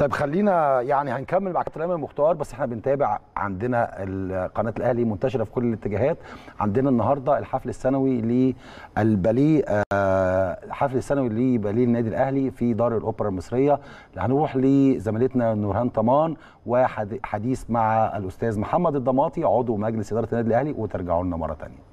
طيب خلينا يعني هنكمل مع كابتن ايمن مختار بس احنا بنتابع عندنا قناه الاهلي منتشره في كل الاتجاهات عندنا النهارده الحفل السنوي للباليه آه، الحفل السنوي لباليه النادي الاهلي في دار الاوبرا المصريه هنروح لزميلتنا نورهان طمان وحديث مع الاستاذ محمد الضماطي عضو مجلس اداره النادي الاهلي وترجعوا لنا مره ثانيه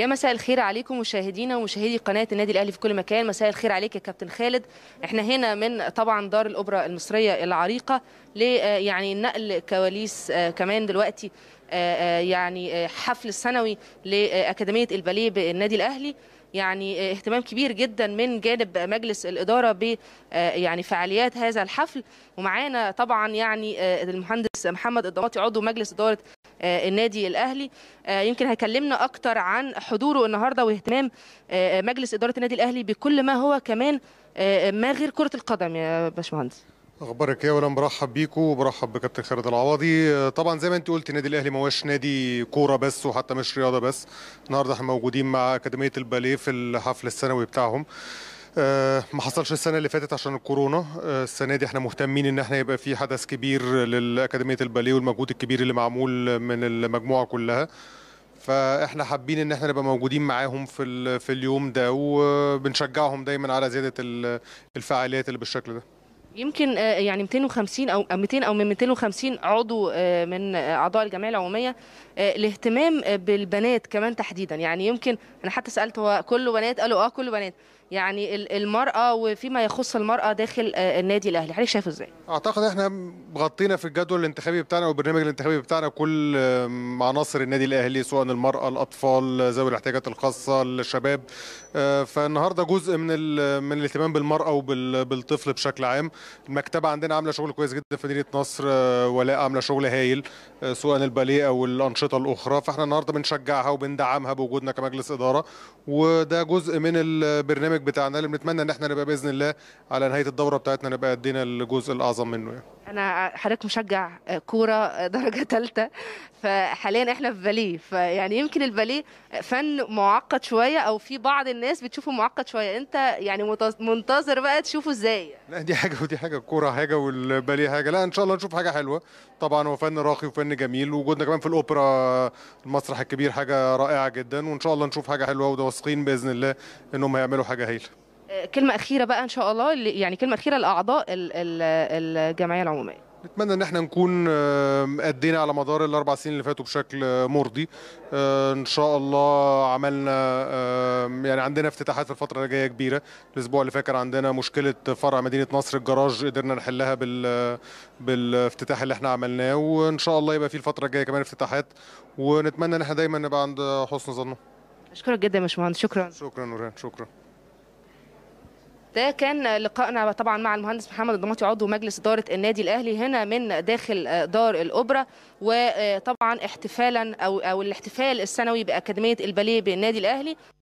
يا مساء الخير عليكم مشاهدينا ومشاهدي قناه النادي الاهلي في كل مكان مساء الخير عليك يا كابتن خالد احنا هنا من طبعا دار الاوبرا المصريه العريقه ل آه، يعني نقل كواليس آه، كمان دلوقتي آه، يعني حفل السنوي لاكاديميه الباليه بالنادي الاهلي يعني اهتمام كبير جدا من جانب مجلس الاداره ب يعني فعاليات هذا الحفل ومعانا طبعا يعني المهندس محمد الضماطي عضو مجلس اداره آه، النادي الاهلي آه، يمكن هيكلمنا اكتر عن حضوره النهارده واهتمام آه، مجلس اداره النادي الاهلي بكل ما هو كمان ما غير كره القدم يا باشمهندس اخبارك ايه اولا برحب بيكم وبرحب بكابتن خالد العوضي طبعا زي ما انت قلت النادي الاهلي ما هوش نادي كوره بس وحتى مش رياضه بس النهارده احنا موجودين مع اكاديميه الباليه في الحفل السنوي بتاعهم آه، ما حصلش السنه اللي فاتت عشان الكورونا آه، السنه دي احنا مهتمين ان احنا يبقى في حدث كبير للاكاديميه الباليه والمجهود الكبير اللي معمول من المجموعه كلها فاحنا حابين ان احنا نبقى موجودين معاهم في في اليوم ده وبنشجعهم دايما على زياده الفعاليات اللي بالشكل ده يمكن آه، يعني 250 او 200 آه، او من 250 عضو آه، من اعضاء الجمعيه العموميه الاهتمام بالبنات كمان تحديدا يعني يمكن انا حتى سالت هو كله بنات قالوا اه كله بنات يعني المراه وفيما يخص المراه داخل النادي الاهلي حضرتك شايفه ازاي اعتقد احنا غطينا في الجدول الانتخابي بتاعنا والبرنامج الانتخابي بتاعنا كل عناصر النادي الاهلي سواء المراه الاطفال ذوي الاحتياجات الخاصه الشباب فالنهارده جزء من من الاهتمام بالمراه وبالطفل بشكل عام المكتبه عندنا عامله شغل كويس جدا في مدينه نصر آه، ولاء عامله شغل هايل آه، سواء الباليه او الانشطه الاخرى فاحنا النهارده بنشجعها وبندعمها بوجودنا كمجلس اداره وده جزء من البرنامج بتاعنا اللي بنتمنى ان احنا نبقى باذن الله على نهايه الدوره بتاعتنا نبقى ادينا الجزء الاعظم منه يعني. انا حضرتك مشجع كوره درجه ثالثه فحاليا احنا في باليه فيعني يمكن الباليه فن معقد شويه او في بعض الناس بتشوفه معقد شويه انت يعني منتظر بقى تشوفه ازاي لا دي حاجه ودي حاجه الكوره حاجه والباليه حاجه لا ان شاء الله نشوف حاجه حلوه طبعا هو فن راقي وفن جميل وجودنا كمان في الاوبرا المسرح الكبير حاجه رائعه جدا وان شاء الله نشوف حاجه حلوه وده واثقين باذن الله انهم هيعملوا حاجه هايله كلمه اخيره بقى ان شاء الله يعني كلمه اخيره لاعضاء الجمعيه العموميه نتمنى ان احنا نكون ادينا على مدار الاربع سنين اللي فاتوا بشكل مرضي آه، ان شاء الله عملنا يعني عندنا افتتاحات في الفتره اللي جايه كبيره الاسبوع اللي فات عندنا مشكله فرع مدينه نصر الجراج قدرنا نحلها بال بالافتتاح اللي احنا عملناه وان شاء الله يبقى في الفتره الجايه كمان افتتاحات ونتمنى ان احنا دايما نبقى عند حسن ظنه اشكرك جدا يا باشمهندس شكرا شكرا نوران شكرا ده كان لقائنا طبعا مع المهندس محمد الضماطي عضو مجلس اداره النادي الاهلي هنا من داخل آه، دار الاوبرا وطبعا احتفالا او او الاحتفال السنوي باكاديميه الباليه بالنادي الاهلي